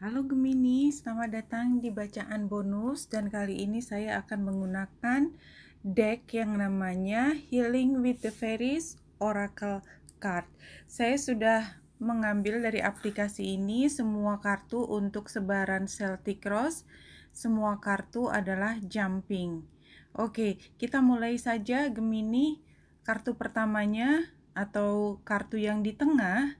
Halo Gemini, selamat datang di bacaan bonus dan kali ini saya akan menggunakan deck yang namanya Healing with the Fairies Oracle Card. Saya sudah mengambil dari aplikasi ini semua kartu untuk sebaran Celtic Cross. Semua kartu adalah jumping. Oke, kita mulai saja Gemini. Kartu pertamanya atau kartu yang di tengah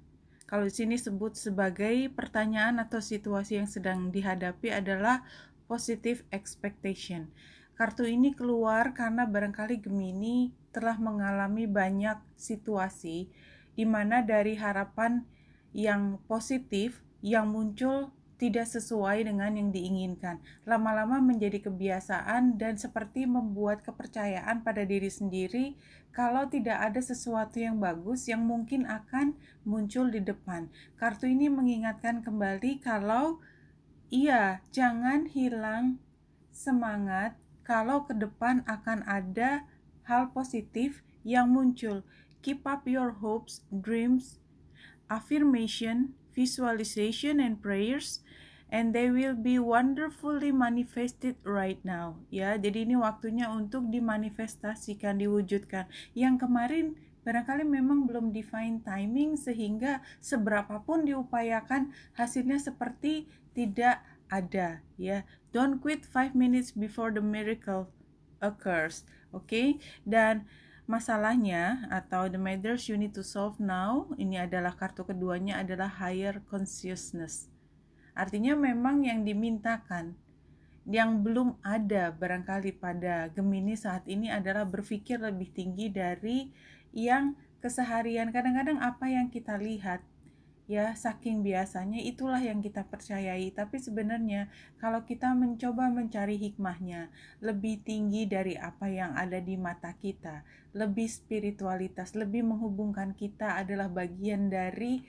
kalau di sini sebut sebagai pertanyaan atau situasi yang sedang dihadapi adalah positive expectation. Kartu ini keluar karena barangkali Gemini telah mengalami banyak situasi di mana dari harapan yang positif yang muncul tidak sesuai dengan yang diinginkan. Lama-lama menjadi kebiasaan dan seperti membuat kepercayaan pada diri sendiri kalau tidak ada sesuatu yang bagus yang mungkin akan muncul di depan. Kartu ini mengingatkan kembali kalau iya, jangan hilang semangat kalau ke depan akan ada hal positif yang muncul. Keep up your hopes, dreams, affirmation, visualization, and prayers, and they will be wonderfully manifested right now. Ya, jadi ini waktunya untuk dimanifestasikan, diwujudkan. Yang kemarin barangkali memang belum define timing sehingga seberapapun diupayakan hasilnya seperti tidak ada ya. Don't quit 5 minutes before the miracle occurs. Oke, okay? dan masalahnya atau the matters you need to solve now ini adalah kartu keduanya adalah higher consciousness. Artinya memang yang dimintakan yang belum ada barangkali pada Gemini saat ini adalah berpikir lebih tinggi dari yang keseharian. Kadang-kadang apa yang kita lihat ya saking biasanya itulah yang kita percayai tapi sebenarnya kalau kita mencoba mencari hikmahnya lebih tinggi dari apa yang ada di mata kita lebih spiritualitas lebih menghubungkan kita adalah bagian dari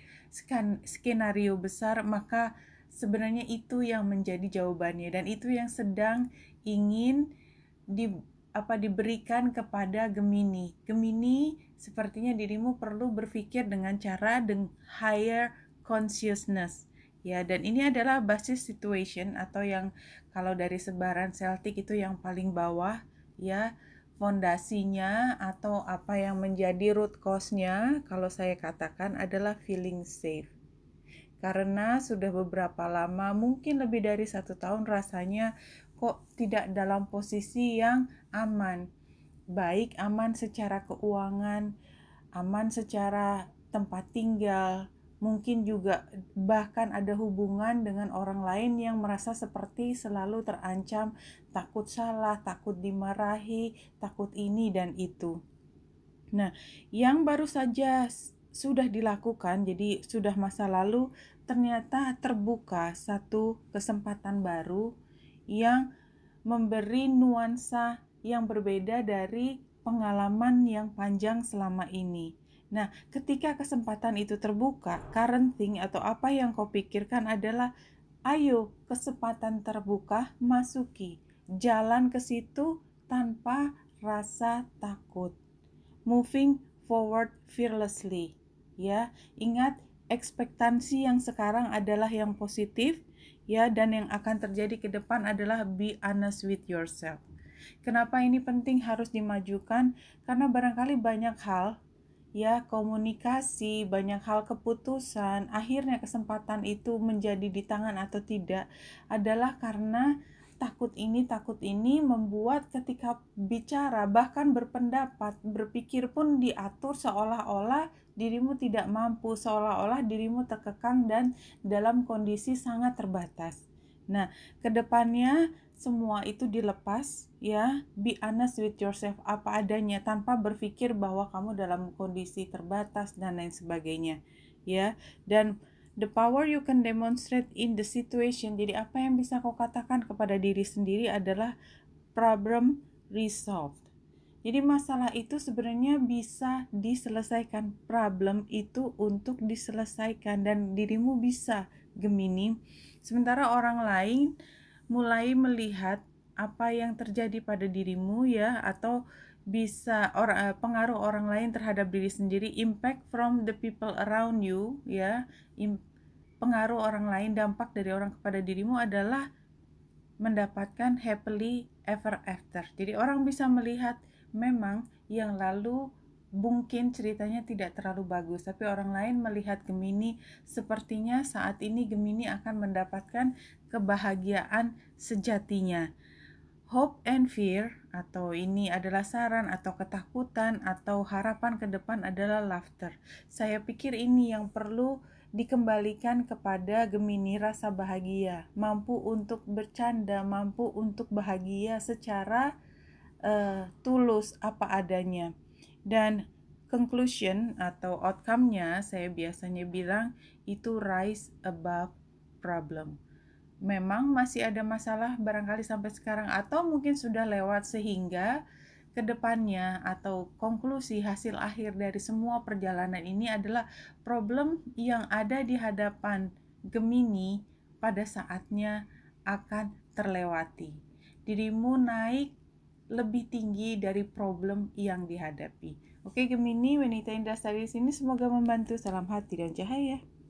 skenario besar maka sebenarnya itu yang menjadi jawabannya dan itu yang sedang ingin di apa diberikan kepada Gemini. Gemini, sepertinya dirimu perlu berpikir dengan cara dengan higher consciousness. Ya, dan ini adalah basis situation atau yang kalau dari sebaran Celtic itu yang paling bawah, ya, fondasinya atau apa yang menjadi root cause-nya kalau saya katakan adalah feeling safe. Karena sudah beberapa lama, mungkin lebih dari satu tahun rasanya kok tidak dalam posisi yang aman. Baik aman secara keuangan, aman secara tempat tinggal, mungkin juga bahkan ada hubungan dengan orang lain yang merasa seperti selalu terancam, takut salah, takut dimarahi, takut ini dan itu. Nah, yang baru saja sudah dilakukan, jadi sudah masa lalu, ternyata terbuka satu kesempatan baru yang memberi nuansa yang berbeda dari pengalaman yang panjang selama ini. Nah, ketika kesempatan itu terbuka, current thing atau apa yang kau pikirkan adalah ayo kesempatan terbuka masuki. Jalan ke situ tanpa rasa takut. Moving forward fearlessly. Ya, ingat ekspektansi yang sekarang adalah yang positif, ya dan yang akan terjadi ke depan adalah be honest with yourself. Kenapa ini penting harus dimajukan? Karena barangkali banyak hal ya komunikasi, banyak hal keputusan, akhirnya kesempatan itu menjadi di tangan atau tidak adalah karena takut ini, takut ini membuat ketika bicara, bahkan berpendapat, berpikir pun diatur seolah-olah dirimu tidak mampu, seolah-olah dirimu terkekang dan dalam kondisi sangat terbatas. Nah, kedepannya semua itu dilepas ya, be honest with yourself apa adanya tanpa berpikir bahwa kamu dalam kondisi terbatas dan lain sebagainya ya. Dan the power you can demonstrate in the situation. Jadi apa yang bisa kau katakan kepada diri sendiri adalah problem resolved. Jadi masalah itu sebenarnya bisa diselesaikan. Problem itu untuk diselesaikan dan dirimu bisa Gemini. Sementara orang lain mulai melihat apa yang terjadi pada dirimu ya atau bisa uh, pengaruh orang lain terhadap diri sendiri impact from the people around you ya Im, pengaruh orang lain dampak dari orang kepada dirimu adalah mendapatkan happily ever after jadi orang bisa melihat memang yang lalu mungkin ceritanya tidak terlalu bagus tapi orang lain melihat Gemini sepertinya saat ini Gemini akan mendapatkan kebahagiaan sejatinya Hope and fear atau ini adalah saran atau ketakutan atau harapan ke depan adalah laughter. Saya pikir ini yang perlu dikembalikan kepada Gemini rasa bahagia, mampu untuk bercanda, mampu untuk bahagia secara uh, tulus apa adanya. Dan conclusion atau outcome-nya saya biasanya bilang itu rise above problem memang masih ada masalah barangkali sampai sekarang atau mungkin sudah lewat sehingga kedepannya atau konklusi hasil akhir dari semua perjalanan ini adalah problem yang ada di hadapan Gemini pada saatnya akan terlewati. Dirimu naik lebih tinggi dari problem yang dihadapi. Oke Gemini, wanita indah dari sini semoga membantu. Salam hati dan cahaya.